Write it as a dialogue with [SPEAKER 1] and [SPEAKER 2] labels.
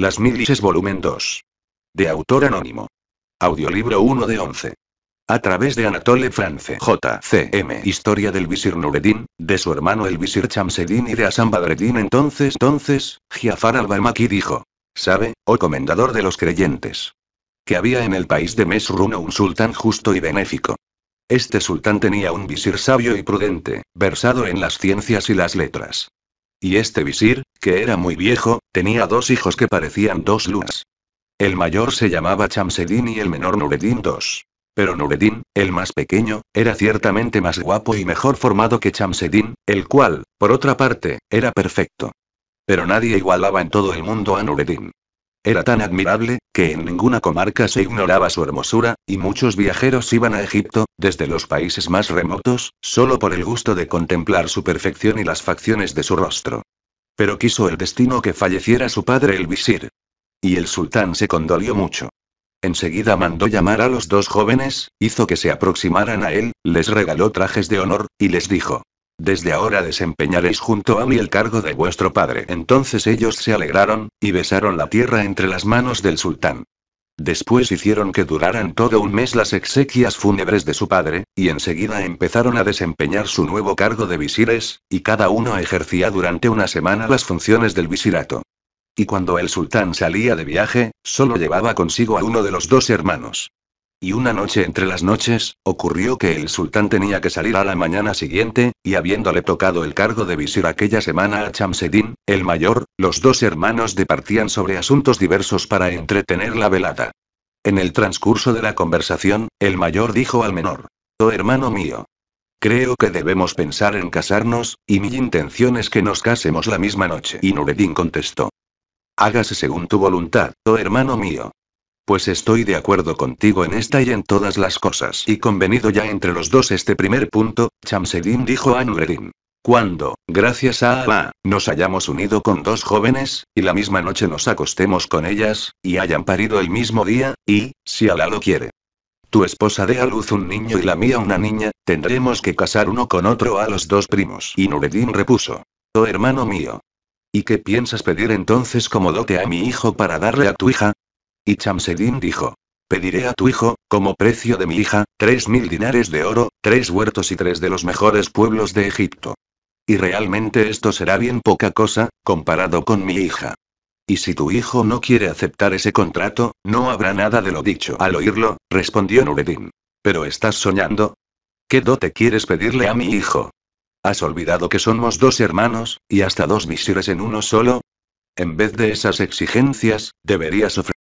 [SPEAKER 1] Las Milices Volumen 2. De autor anónimo. Audiolibro 1 de 11. A través de Anatole France J.C.M. Historia del visir Nureddin, de su hermano el visir Chamseddin y de Hassan Badreddin entonces, entonces, Giafar al-Barmaki dijo. ¿Sabe, oh comendador de los creyentes? Que había en el país de Mesruno un sultán justo y benéfico. Este sultán tenía un visir sabio y prudente, versado en las ciencias y las letras. Y este visir, que era muy viejo, tenía dos hijos que parecían dos lunas. El mayor se llamaba Chamseddin y el menor Nureddin II. Pero Nureddin, el más pequeño, era ciertamente más guapo y mejor formado que Chamseddin, el cual, por otra parte, era perfecto. Pero nadie igualaba en todo el mundo a Nureddin. Era tan admirable, en ninguna comarca se ignoraba su hermosura, y muchos viajeros iban a Egipto, desde los países más remotos, solo por el gusto de contemplar su perfección y las facciones de su rostro. Pero quiso el destino que falleciera su padre el visir. Y el sultán se condolió mucho. Enseguida mandó llamar a los dos jóvenes, hizo que se aproximaran a él, les regaló trajes de honor, y les dijo, desde ahora desempeñaréis junto a mí el cargo de vuestro padre. Entonces ellos se alegraron, y besaron la tierra entre las manos del sultán. Después hicieron que duraran todo un mes las exequias fúnebres de su padre, y enseguida empezaron a desempeñar su nuevo cargo de visires, y cada uno ejercía durante una semana las funciones del visirato. Y cuando el sultán salía de viaje, solo llevaba consigo a uno de los dos hermanos. Y una noche entre las noches, ocurrió que el sultán tenía que salir a la mañana siguiente, y habiéndole tocado el cargo de visir aquella semana a Chamseddin, el mayor, los dos hermanos departían sobre asuntos diversos para entretener la velada. En el transcurso de la conversación, el mayor dijo al menor, Oh hermano mío. Creo que debemos pensar en casarnos, y mi intención es que nos casemos la misma noche. Y Nureddin contestó. Hágase según tu voluntad, oh hermano mío. Pues estoy de acuerdo contigo en esta y en todas las cosas. Y convenido ya entre los dos este primer punto, Chamseddin dijo a Nureddin. Cuando, gracias a Allah, nos hayamos unido con dos jóvenes, y la misma noche nos acostemos con ellas, y hayan parido el mismo día, y, si Allah lo quiere, tu esposa dé a luz un niño y la mía una niña, tendremos que casar uno con otro a los dos primos. Y Nureddin repuso. Oh hermano mío. ¿Y qué piensas pedir entonces como dote a mi hijo para darle a tu hija? Y Chamseddin dijo. Pediré a tu hijo, como precio de mi hija, tres mil dinares de oro, tres huertos y tres de los mejores pueblos de Egipto. Y realmente esto será bien poca cosa, comparado con mi hija. Y si tu hijo no quiere aceptar ese contrato, no habrá nada de lo dicho. Al oírlo, respondió Nureddin. Pero estás soñando. ¿Qué dote quieres pedirle a mi hijo? ¿Has olvidado que somos dos hermanos, y hasta dos visires en uno solo? En vez de esas exigencias, deberías ofrecer.